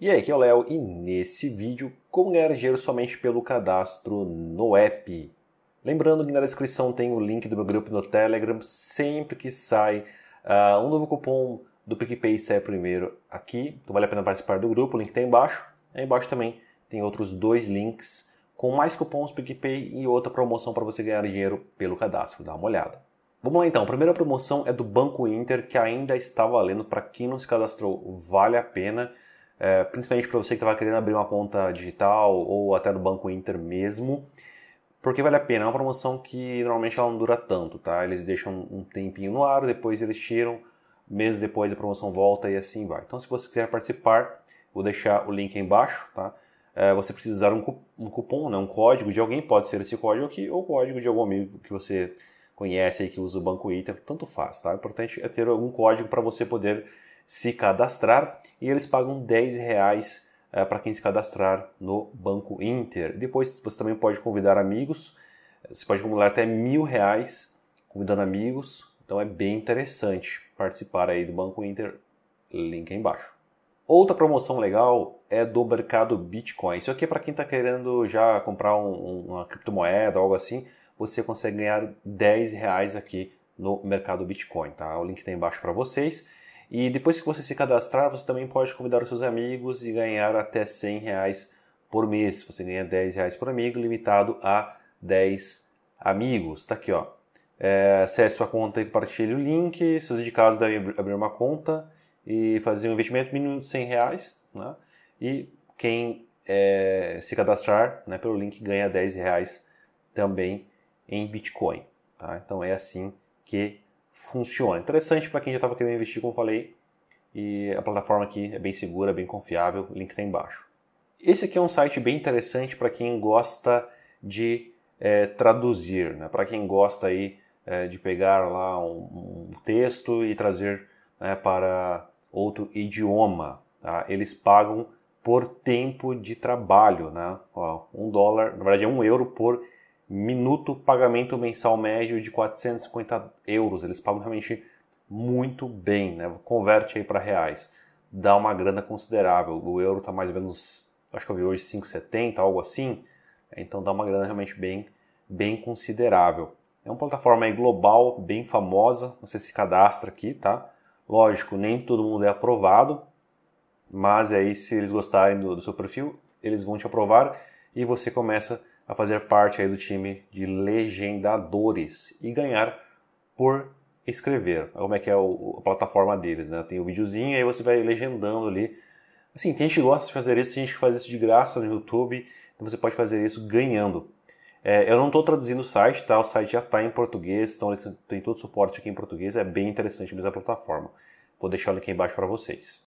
E aí, aqui é o Léo e nesse vídeo, como ganhar dinheiro somente pelo cadastro no app. Lembrando que na descrição tem o link do meu grupo no Telegram, sempre que sai uh, um novo cupom do PicPay sai primeiro aqui, então vale a pena participar do grupo, o link está embaixo. Aí embaixo também tem outros dois links com mais cupons PicPay e outra promoção para você ganhar dinheiro pelo cadastro, dá uma olhada. Vamos lá então, a primeira promoção é do Banco Inter, que ainda está valendo para quem não se cadastrou, vale a pena é, principalmente para você que estava querendo abrir uma conta digital ou até no Banco Inter mesmo, porque vale a pena. É uma promoção que normalmente ela não dura tanto, tá? Eles deixam um tempinho no ar, depois eles tiram, meses depois a promoção volta e assim vai. Então, se você quiser participar, vou deixar o link aí embaixo, tá? É, você precisa um, um cupom, né? um código de alguém, pode ser esse código aqui ou o código de algum amigo que você conhece aí que usa o Banco Inter, tanto faz, tá? O importante é ter algum código para você poder se cadastrar e eles pagam 10 reais eh, para quem se cadastrar no Banco Inter. Depois você também pode convidar amigos, eh, você pode acumular até mil reais convidando amigos, então é bem interessante participar aí do Banco Inter, link aí embaixo. Outra promoção legal é do mercado Bitcoin. Isso aqui é para quem está querendo já comprar um, uma criptomoeda, algo assim, você consegue ganhar 10 reais aqui no mercado Bitcoin, tá? O link está embaixo para vocês. E depois que você se cadastrar, você também pode convidar os seus amigos e ganhar até 100 reais por mês. Você ganha 10 reais por amigo, limitado a 10 amigos. Tá aqui, ó. É, acesse sua conta e compartilhe o link. Seus indicados devem abrir uma conta e fazer um investimento mínimo de 100 reais. Né? E quem é, se cadastrar né, pelo link ganha 10 reais também em Bitcoin. Tá? Então é assim que funciona. Interessante para quem já estava querendo investir, como falei, e a plataforma aqui é bem segura, bem confiável, o link está embaixo. Esse aqui é um site bem interessante para quem gosta de é, traduzir, né? para quem gosta aí, é, de pegar lá um, um texto e trazer né, para outro idioma. Tá? Eles pagam por tempo de trabalho, né? Ó, um dólar, na verdade é um euro por minuto, pagamento mensal médio de 450 euros. Eles pagam realmente muito bem, né? Converte aí para reais. Dá uma grana considerável. O euro está mais ou menos, acho que eu vi hoje 5,70, algo assim. Então dá uma grana realmente bem, bem considerável. É uma plataforma aí global, bem famosa. Você se cadastra aqui, tá? Lógico, nem todo mundo é aprovado, mas aí se eles gostarem do, do seu perfil, eles vão te aprovar e você começa a a fazer parte aí do time de legendadores e ganhar por escrever. Como é que é o, a plataforma deles, né? Tem o videozinho, aí você vai legendando ali. Assim, tem gente que gosta de fazer isso, tem gente que faz isso de graça no YouTube, então você pode fazer isso ganhando. É, eu não estou traduzindo o site, tá? O site já está em português, então tem todo o suporte aqui em português, é bem interessante mesmo a plataforma. Vou deixar o link aí embaixo para vocês.